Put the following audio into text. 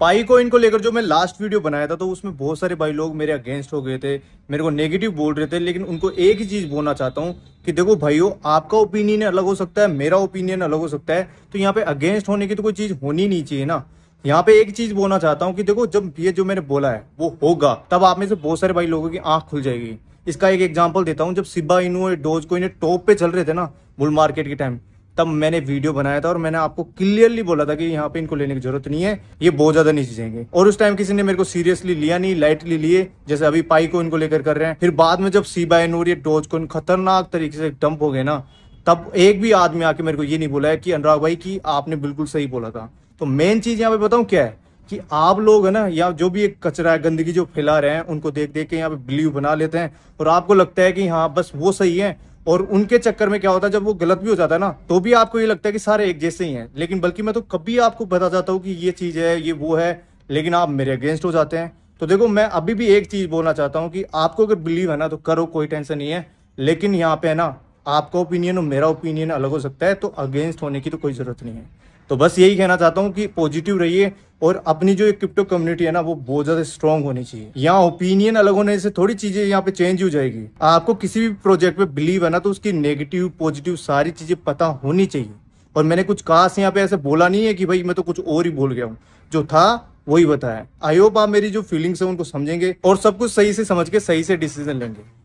पाई coin को लेकर जो मैं लास्ट वीडियो बनाया था तो उसमें बहुत सारे भाई लोग मेरे अगेंस्ट हो गए थे मेरे को नेगेटिव बोल रहे थे लेकिन उनको एक ही चीज़ बोलना चाहता हूँ कि देखो भाइयों आपका ओपिनियन अलग हो सकता है मेरा ओपिनियन अलग हो सकता है तो यहाँ पे अगेंस्ट होने की तो कोई चीज़ होनी नहीं चाहिए ना यहाँ पे एक चीज बोलना चाहता हूँ कि देखो जब ये जो मैंने बोला है वो होगा तब आप में से बहुत सारे भाई लोगों की आंख खुल जाएगी इसका एक एग्जाम्पल देता हूँ जब सिब्बा इनू डोज को इन्हें टॉप पे चल रहे थे ना बुल मार्केट के टाइम तब मैंने वीडियो बनाया था और मैंने आपको क्लियरली बोला था कि यहाँ पे इनको लेने की जरूरत नहीं है ये बहुत ज्यादा नीचे जाएंगे और उस टाइम किसी ने मेरे को सीरियसली लिया नहीं लाइटली लिए जैसे अभी पाई को इनको लेकर कर रहे हैं फिर बाद में जब बाय और ये डोज को खतरनाक तरीके से डंप हो गए ना तब एक भी आदमी आके मेरे को ये नहीं बोला है कि अनुराग भाई की आपने बिल्कुल सही बोला था तो मेन चीज यहाँ पे बताऊं क्या है कि आप लोग है ना या जो भी एक कचरा है गंदगी जो फैला रहे हैं उनको देख देख के यहाँ पे बिलीव बना लेते हैं और आपको लगता है कि हाँ बस वो सही है और उनके चक्कर में क्या होता है जब वो गलत भी हो जाता है ना तो भी आपको ये लगता है कि सारे एक जैसे ही हैं लेकिन बल्कि मैं तो कभी आपको बता जाता हूँ कि ये चीज़ है ये वो है लेकिन आप मेरे अगेंस्ट हो जाते हैं तो देखो मैं अभी भी एक चीज़ बोलना चाहता हूँ कि आपको अगर बिलीव है ना तो करो कोई टेंशन नहीं है लेकिन यहाँ पे है ना आपका ओपिनियन और मेरा ओपिनियन अलग हो सकता है तो अगेंस्ट होने की तो कोई ज़रूरत नहीं है तो बस यही कहना चाहता हूँ कि पॉजिटिव रहिए और अपनी जो क्रिप्टो कम्युनिटी है ना वो बहुत ज्यादा स्ट्रांग होनी चाहिए यहाँ ओपिनियन अलग होने से थोड़ी चीजें यहाँ पे चेंज हो जाएगी आपको किसी भी प्रोजेक्ट पे बिलीव है ना तो उसकी नेगेटिव पॉजिटिव सारी चीजें पता होनी चाहिए और मैंने कुछ खास यहाँ पे ऐसे बोला नहीं है कि भाई मैं तो कुछ और ही बोल गया हूँ जो था वही बताया आई होप आप मेरी जो फीलिंग्स है उनको समझेंगे और सब कुछ सही से समझ के सही से डिसीजन लेंगे